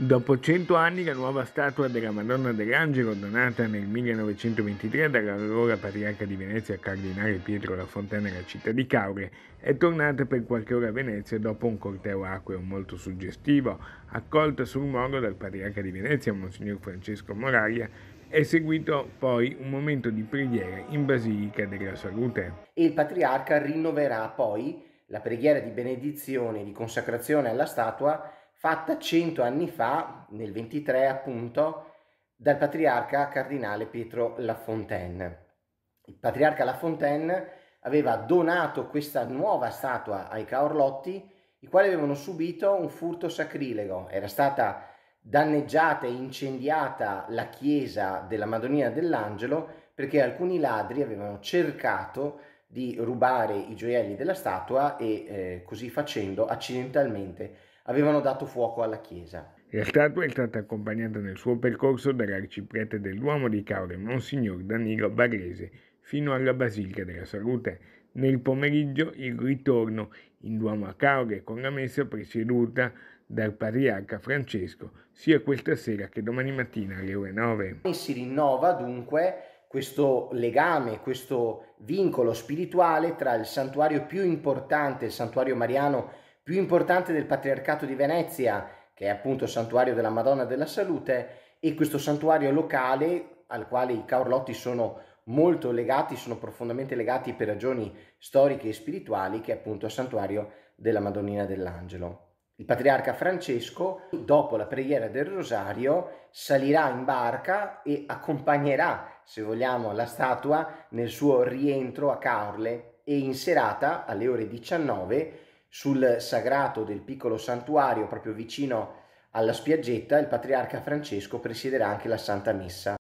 Dopo cento anni la nuova statua della Madonna dell'Angelo, donata nel 1923 dall'allora patriarca di Venezia cardinale Pietro La Fontana alla città di Caure, è tornata per qualche ora a Venezia dopo un corteo acqueo molto suggestivo, accolta sul moro dal patriarca di Venezia, Monsignor Francesco Moraglia, è seguito poi un momento di preghiera in Basilica della Salute. Il patriarca rinnoverà poi la preghiera di benedizione e di consacrazione alla statua fatta cento anni fa, nel 23 appunto, dal patriarca cardinale Pietro La Fontaine. Il patriarca La Fontaine aveva donato questa nuova statua ai Caorlotti, i quali avevano subito un furto sacrilego. Era stata danneggiata e incendiata la chiesa della Madonnina dell'Angelo perché alcuni ladri avevano cercato di rubare i gioielli della statua e eh, così facendo accidentalmente avevano dato fuoco alla chiesa. La statua è stata accompagnata nel suo percorso dall'arciprete del Duomo di Caure, Monsignor Danilo Barrese, fino alla Basilica della Salute. Nel pomeriggio il ritorno in Duomo a Caure con la messa presieduta dal patriarca Francesco, sia questa sera che domani mattina alle ore 9. E si rinnova dunque questo legame, questo vincolo spirituale tra il santuario più importante, il santuario mariano più importante del Patriarcato di Venezia, che è appunto il santuario della Madonna della Salute, e questo santuario locale al quale i Caorlotti sono molto legati, sono profondamente legati per ragioni storiche e spirituali, che è appunto il santuario della Madonnina dell'Angelo. Il patriarca Francesco, dopo la preghiera del rosario, salirà in barca e accompagnerà, se vogliamo, la statua nel suo rientro a Caorle e in serata alle ore 19 sul sagrato del piccolo santuario proprio vicino alla spiaggetta, il patriarca Francesco presiederà anche la Santa Messa